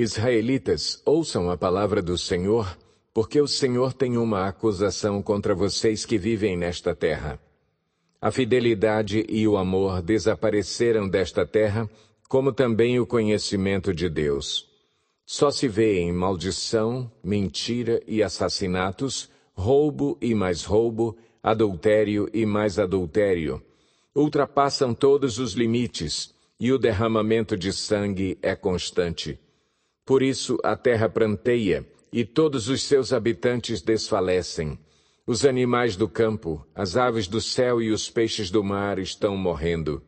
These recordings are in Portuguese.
Israelitas, ouçam a palavra do Senhor, porque o Senhor tem uma acusação contra vocês que vivem nesta terra. A fidelidade e o amor desapareceram desta terra, como também o conhecimento de Deus. Só se vê em maldição, mentira e assassinatos, roubo e mais roubo, adultério e mais adultério. Ultrapassam todos os limites, e o derramamento de sangue é constante. Por isso a terra pranteia, e todos os seus habitantes desfalecem. Os animais do campo, as aves do céu e os peixes do mar estão morrendo.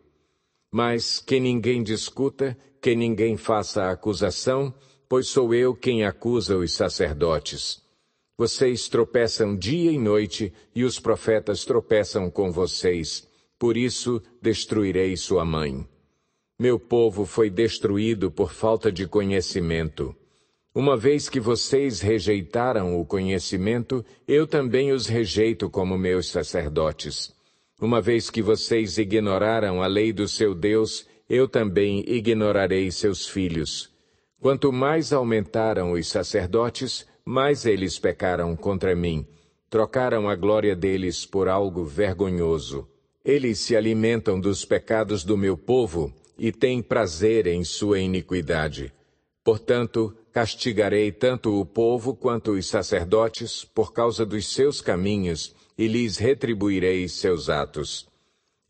Mas que ninguém discuta, que ninguém faça acusação, pois sou eu quem acusa os sacerdotes. Vocês tropeçam dia e noite, e os profetas tropeçam com vocês. Por isso destruirei sua mãe. Meu povo foi destruído por falta de conhecimento. Uma vez que vocês rejeitaram o conhecimento, eu também os rejeito como meus sacerdotes. Uma vez que vocês ignoraram a lei do seu Deus, eu também ignorarei seus filhos. Quanto mais aumentaram os sacerdotes, mais eles pecaram contra mim. Trocaram a glória deles por algo vergonhoso. Eles se alimentam dos pecados do meu povo e tem prazer em sua iniquidade. Portanto, castigarei tanto o povo quanto os sacerdotes por causa dos seus caminhos, e lhes retribuirei seus atos.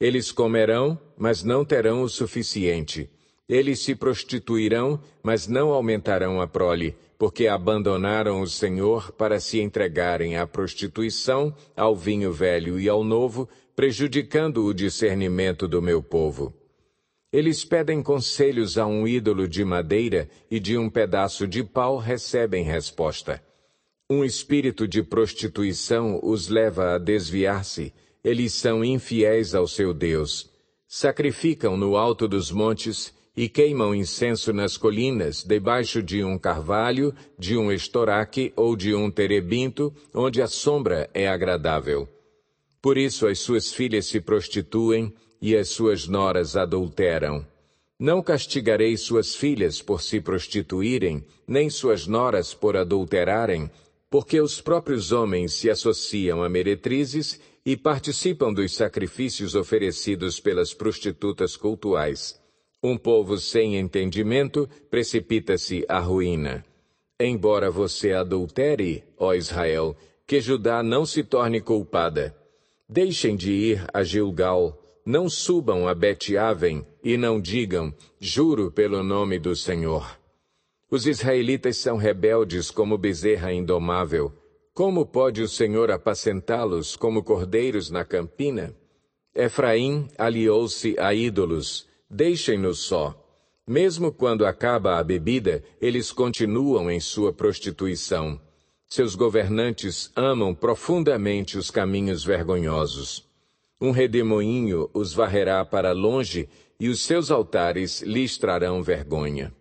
Eles comerão, mas não terão o suficiente. Eles se prostituirão, mas não aumentarão a prole, porque abandonaram o Senhor para se entregarem à prostituição, ao vinho velho e ao novo, prejudicando o discernimento do meu povo. Eles pedem conselhos a um ídolo de madeira e de um pedaço de pau recebem resposta. Um espírito de prostituição os leva a desviar-se, eles são infiéis ao seu Deus. Sacrificam no alto dos montes e queimam incenso nas colinas, debaixo de um carvalho, de um estoraque ou de um terebinto, onde a sombra é agradável. Por isso as suas filhas se prostituem, e as suas noras adulteram. Não castigarei suas filhas por se prostituírem, nem suas noras por adulterarem, porque os próprios homens se associam a meretrizes e participam dos sacrifícios oferecidos pelas prostitutas cultuais. Um povo sem entendimento precipita-se à ruína. Embora você adultere, ó Israel, que Judá não se torne culpada. Deixem de ir a Gilgal, não subam a Bet-Aven e não digam, juro pelo nome do Senhor. Os israelitas são rebeldes como bezerra indomável. Como pode o Senhor apacentá-los como cordeiros na campina? Efraim aliou-se a ídolos. Deixem-nos só. Mesmo quando acaba a bebida, eles continuam em sua prostituição. Seus governantes amam profundamente os caminhos vergonhosos. Um redemoinho os varrerá para longe e os seus altares lhes trarão vergonha.